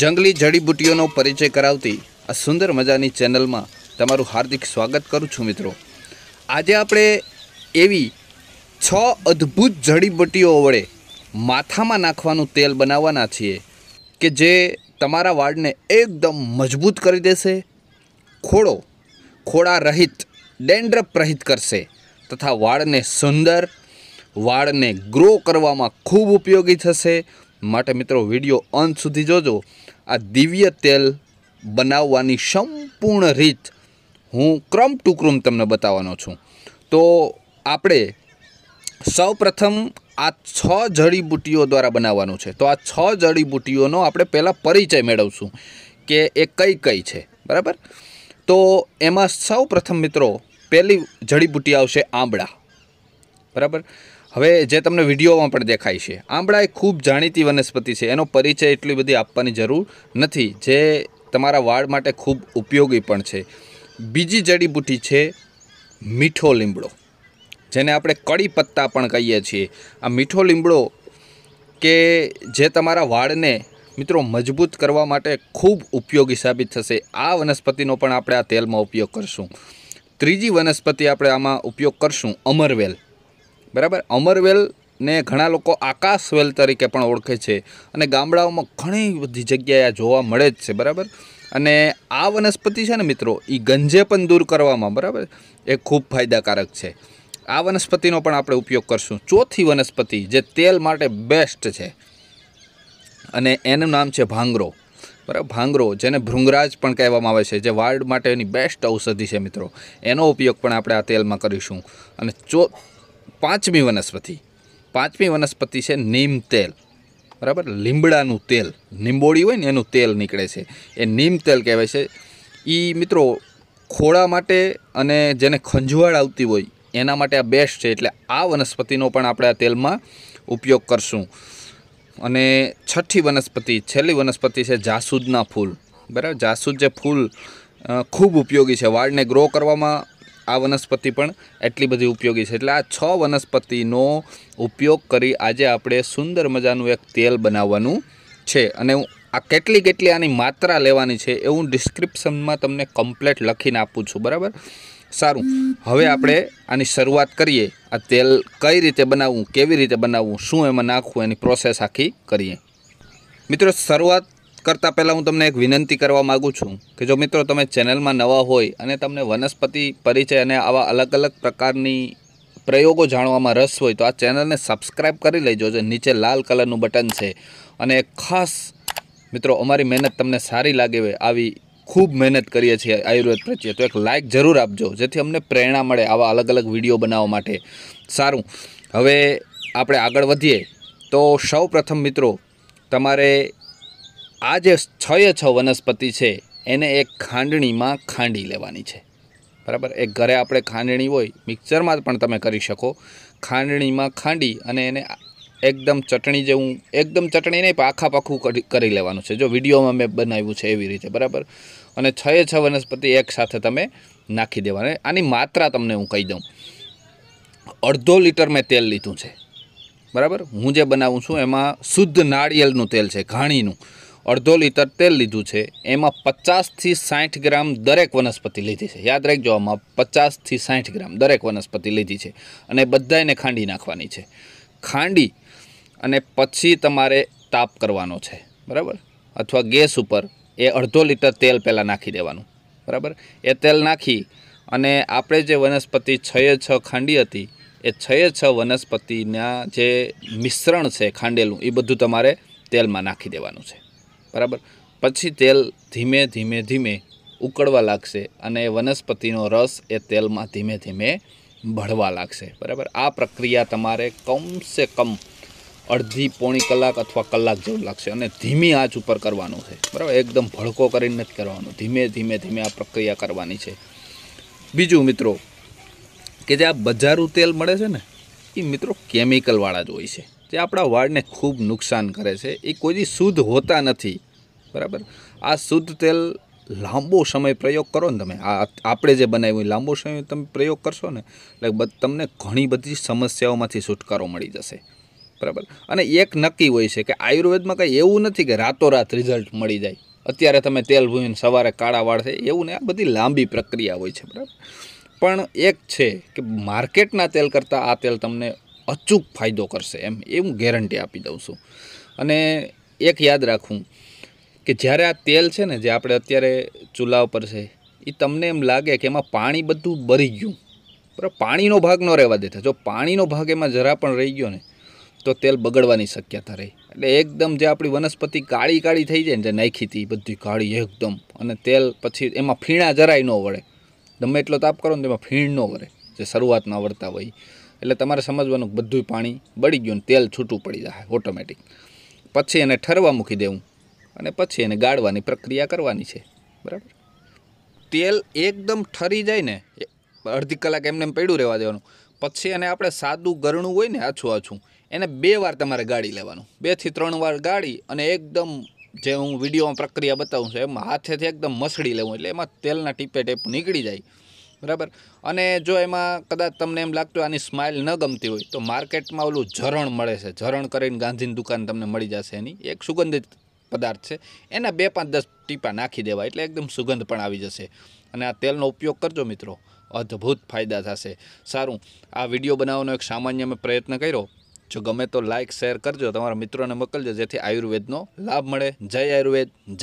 જંગલી જડીબુટ્ટીઓનો પરિચય કરાવતી આ સુંદર મજાની ચેનલમાં તમારું હાર્દિક સ્વાગત કરું છું મિત્રો આજે આપણે એવી છ અદ્ભુત જડીબુટ્ટીઓ વડે માથામાં નાખવાનું તેલ બનાવવાના છીએ કે જે તમારા વાળને એકદમ મજબૂત કરી દેશે ખોડો ખોડા રહિત ડેન્ડ્રપ રહિત કરશે તથા વાળને સુંદર વાળને ગ્રો કરવામાં ખૂબ ઉપયોગી થશે માટે મિત્રો વિડીયો અંત સુધી જોજો આ દિવ્ય તેલ બનાવવાની સંપૂર્ણ રીત હું ક્રમ ટુ ક્રમ તમને બતાવવાનો છું તો આપણે સૌપ્રથમ આ છ જડીબુટ્ટીઓ દ્વારા બનાવવાનું છે તો આ છ જડીબુટ્ટીઓનો આપણે પહેલાં પરિચય મેળવશું કે એ કઈ કઈ છે બરાબર તો એમાં સૌ પ્રથમ મિત્રો પહેલી જડીબુટ્ટી આવશે આંબળા બરાબર હવે જે તમને વિડીયોમાં પણ દેખાય છે આંબળા એ ખૂબ જાણીતી વનસ્પતિ છે એનો પરિચય એટલી બધી આપવાની જરૂર નથી જે તમારા વાળ માટે ખૂબ ઉપયોગી પણ છે બીજી જડીબૂટી છે મીઠો લીમડો જેને આપણે કડી પત્તા પણ કહીએ છીએ આ મીઠો લીમડો કે જે તમારા વાળને મિત્રો મજબૂત કરવા માટે ખૂબ ઉપયોગી સાબિત થશે આ વનસ્પતિનો પણ આપણે આ તેલમાં ઉપયોગ કરશું ત્રીજી વનસ્પતિ આપણે આમાં ઉપયોગ કરશું અમરવેલ બરાબર અમરવેલ ને ઘણા લોકો આકાશવેલ તરીકે પણ ઓળખે છે અને ગામડાઓમાં ઘણી બધી જગ્યાએ આ જોવા મળે જ છે બરાબર અને આ વનસ્પતિ છે ને મિત્રો એ ગંજે પણ દૂર કરવામાં બરાબર એ ખૂબ ફાયદાકારક છે આ વનસ્પતિનો પણ આપણે ઉપયોગ કરશું ચોથી વનસ્પતિ જે તેલ માટે બેસ્ટ છે અને એનું નામ છે ભાંગરો બરાબર ભાંગરો જેને ભૃંગરાજ પણ કહેવામાં આવે છે જે વાળ માટેની બેસ્ટ ઔષધિ છે મિત્રો એનો ઉપયોગ પણ આપણે આ તેલમાં કરીશું અને ચો પાંચમી વનસ્પતિ પાંચમી વનસ્પતિ છે નીમ તેલ બરાબર લીમડાનું તેલ લીંબોળી હોય ને એનું તેલ નીકળે છે એ નીમ તેલ કહેવાય છે એ મિત્રો ખોળા માટે અને જેને ખંજવાળ આવતી હોય એના માટે આ બેસ્ટ છે એટલે આ વનસ્પતિનો પણ આપણે આ તેલમાં ઉપયોગ કરશું અને છઠ્ઠી વનસ્પતિ છેલ્લી વનસ્પતિ છે જાસૂદના ફૂલ બરાબર જાસૂદ જે ફૂલ ખૂબ ઉપયોગી છે વાળને ગ્રો કરવામાં આ વનસ્પતિ પણ એટલી બધી ઉપયોગી છે એટલે આ છ વનસ્પતિનો ઉપયોગ કરી આજે આપણે સુંદર મજાનું એક તેલ બનાવવાનું છે અને હું આ કેટલી કેટલી આની માત્રા લેવાની છે એ હું ડિસ્ક્રિપ્શનમાં તમને કમ્પ્લેટ લખીને આપું છું બરાબર સારું હવે આપણે આની શરૂઆત કરીએ આ તેલ કઈ રીતે બનાવવું કેવી રીતે બનાવવું શું એમાં નાખવું એની પ્રોસેસ આખી કરીએ મિત્રો શરૂઆત કરતાં પહેલાં હું તમને એક વિનંતી કરવા માગું છું કે જો મિત્રો તમે ચેનલમાં નવા હોય અને તમને વનસ્પતિ પરિચય અને આવા અલગ અલગ પ્રકારની પ્રયોગો જાણવામાં રસ હોય તો આ ચેનલને સબસ્ક્રાઈબ કરી લેજો જે નીચે લાલ કલરનું બટન છે અને ખાસ મિત્રો અમારી મહેનત તમને સારી લાગે આવી ખૂબ મહેનત કરીએ છીએ આયુર્વેદ પ્રત્યે તો એક લાઇક જરૂર આપજો જેથી અમને પ્રેરણા મળે આવા અલગ અલગ વિડીયો બનાવવા માટે સારું હવે આપણે આગળ વધીએ તો સૌ પ્રથમ મિત્રો તમારે આ જે છ એ છ વનસ્પતિ છે એને એક ખાંડણીમાં ખાંડી લેવાની છે બરાબર એક ઘરે આપણે ખાંડણી હોય મિક્સરમાં પણ તમે કરી શકો ખાંડણીમાં ખાંડી અને એને એકદમ ચટણી જેવું એકદમ ચટણી નહીં પણ આખા પાખું કરી લેવાનું છે જો વિડીયોમાં મેં બનાવ્યું છે એવી રીતે બરાબર અને છ એ છ વનસ્પતિ એક સાથે તમે નાખી દેવાની આની માત્રા તમને હું કહી દઉં અડધો લીટર મેં તેલ લીધું છે બરાબર હું જે બનાવું છું એમાં શુદ્ધ નાળિયેરનું તેલ છે ઘાણીનું અડધો લીટર તેલ લીધું છે એમાં પચાસથી સાઠ ગ્રામ દરેક વનસ્પતિ લીધી છે યાદ રાખજો આમાં પચાસથી સાઠ ગ્રામ દરેક વનસ્પતિ લીધી છે અને બધાને ખાંડી નાખવાની છે ખાંડી અને પછી તમારે તાપ કરવાનો છે બરાબર અથવા ગેસ ઉપર એ અડધો લીટર તેલ પહેલાં નાખી દેવાનું બરાબર એ તેલ નાખી અને આપણે જે વનસ્પતિ છ છ ખાંડી હતી એ છ છ વનસ્પતિના જે મિશ્રણ છે ખાંડેલું એ બધું તમારે તેલમાં નાખી દેવાનું છે બરાબર પછી તેલ ધીમે ધીમે ધીમે ઉકળવા લાગશે અને વનસ્પતિનો રસ એ તેલમાં ધીમે ધીમે ભળવા લાગશે બરાબર આ પ્રક્રિયા તમારે કમસે કમ અડધી પોણી કલાક અથવા કલાક જેવું લાગશે અને ધીમી આંચ ઉપર કરવાનું છે બરાબર એકદમ ભડકો કરીને નથી કરવાનો ધીમે ધીમે ધીમે આ પ્રક્રિયા કરવાની છે બીજું મિત્રો કે જે આ બજારું તેલ મળે છે ને એ મિત્રો કેમિકલવાળા જ હોય છે તે આપણા વાળને ખૂબ નુકસાન કરે છે એ કોઈ શુદ્ધ હોતા નથી બરાબર આ શુદ્ધ તેલ લાંબો સમય પ્રયોગ કરો ને તમે આ આપણે જે બનાવ્યું લાંબો સમય તમે પ્રયોગ કરશો ને એટલે તમને ઘણી બધી સમસ્યાઓમાંથી છુટકારો મળી જશે બરાબર અને એક નક્કી હોય છે કે આયુર્વેદમાં કંઈ એવું નથી કે રાતોરાત રિઝલ્ટ મળી જાય અત્યારે તમે તેલ ભૂઈને સવારે કાળા વાળ છે એવું ને આ બધી લાંબી પ્રક્રિયા હોય છે બરાબર પણ એક છે કે માર્કેટના તેલ કરતાં આ તેલ તમને અચૂક ફાયદો કરશે એમ એ હું ગેરંટી આપી દઉં છું અને એક યાદ રાખું કે જ્યારે આ તેલ છે ને જે આપણે અત્યારે ચૂલા ઉપર છે એ તમને એમ લાગે કે એમાં પાણી બધું બરી ગયું બરાબર પાણીનો ભાગ ન રહેવા દેતા જો પાણીનો ભાગ એમાં જરા પણ રહી ગયો ને તો તેલ બગડવાની શક્યતા રહી એટલે એકદમ જે આપણી વનસ્પતિ કાળી કાળી થઈ જાય ને જે નાખી હતી બધી કાળી એકદમ અને તેલ પછી એમાં ફીણા જરાય ન વળે ગમે એટલો તાપ કરો ને તેમાં ફીણ ન વળે જે શરૂઆતમાં વળતા હોય એટલે તમારે સમજવાનું બધું પાણી બળી ગયું તેલ છૂટું પડી જાય ઓટોમેટિક પછી એને ઠરવા મૂકી દેવું અને પછી એને ગાળવાની પ્રક્રિયા કરવાની છે બરાબર તેલ એકદમ ઠરી જાય ને અડધી કલાક એમને પડ્યું રહેવા દેવાનું પછી એને આપણે સાદું ગરણું હોય ને આછું આછું એને બે વાર તમારે ગાળી લેવાનું બેથી ત્રણ વાર ગાળી અને એકદમ જે હું વિડીયોમાં પ્રક્રિયા બતાવું છું એમાં હાથેથી એકદમ મસળી લેવું એટલે એમાં તેલના ટીપે ટેપ નીકળી જાય બરાબર અને જો એમાં કદાચ તમને એમ લાગતું આની સ્માઇલ ન ગમતી હોય તો માર્કેટમાં ઓલું ઝરણ મળે છે ઝરણ કરીને ગાંધીની દુકાન તમને મળી જશે એની એક સુગંધિત પદાર્થ છે એના બે પાંચ દસ ટીપા નાખી દેવા એટલે એકદમ સુગંધ પણ આવી જશે અને આ તેલનો ઉપયોગ કરજો મિત્રો અદ્ભુત ફાયદા થશે સારું આ વિડીયો બનાવવાનો એક સામાન્ય મેં પ્રયત્ન કર્યો જો ગમે તો લાઇક શેર કરજો તમારા મિત્રોને મોકલજો જેથી આયુર્વેદનો લાભ મળે જય આયુર્વેદ જય